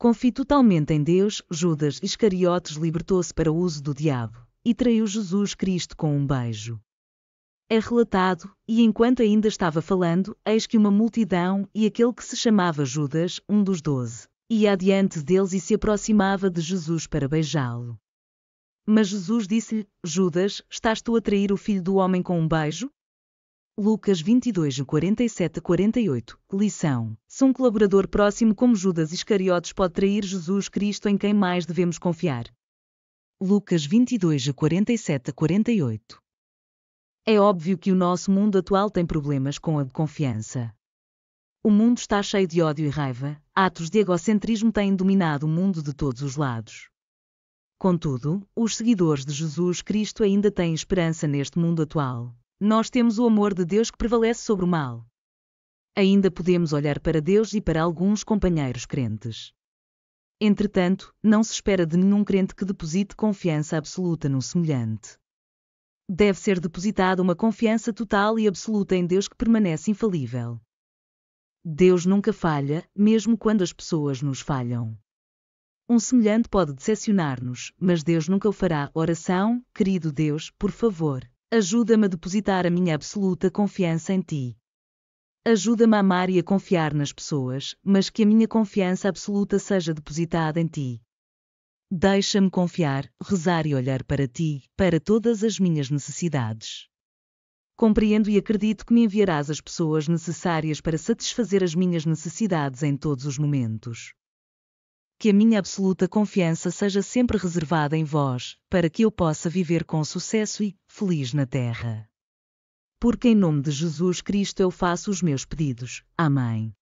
Confie totalmente em Deus, Judas Iscariotes libertou-se para o uso do diabo e traiu Jesus Cristo com um beijo. É relatado, e enquanto ainda estava falando, eis que uma multidão e aquele que se chamava Judas, um dos doze, ia adiante deles e se aproximava de Jesus para beijá-lo. Mas Jesus disse-lhe: Judas, estás tu a trair o filho do homem com um beijo? Lucas 22, 47 48. Lição. Se um colaborador próximo como Judas Iscariotes pode trair Jesus Cristo em quem mais devemos confiar. Lucas 22, 47 48. É óbvio que o nosso mundo atual tem problemas com a de confiança. O mundo está cheio de ódio e raiva, atos de egocentrismo têm dominado o mundo de todos os lados. Contudo, os seguidores de Jesus Cristo ainda têm esperança neste mundo atual, nós temos o amor de Deus que prevalece sobre o mal. Ainda podemos olhar para Deus e para alguns companheiros crentes. Entretanto, não se espera de nenhum crente que deposite confiança absoluta no semelhante. Deve ser depositada uma confiança total e absoluta em Deus que permanece infalível. Deus nunca falha, mesmo quando as pessoas nos falham. Um semelhante pode decepcionar-nos, mas Deus nunca o fará. Oração, querido Deus, por favor, Ajuda-me a depositar a minha absoluta confiança em ti. Ajuda-me a amar e a confiar nas pessoas, mas que a minha confiança absoluta seja depositada em ti. Deixa-me confiar, rezar e olhar para ti, para todas as minhas necessidades. Compreendo e acredito que me enviarás as pessoas necessárias para satisfazer as minhas necessidades em todos os momentos. Que a minha absoluta confiança seja sempre reservada em vós, para que eu possa viver com sucesso e, feliz na terra. Porque em nome de Jesus Cristo eu faço os meus pedidos. Amém.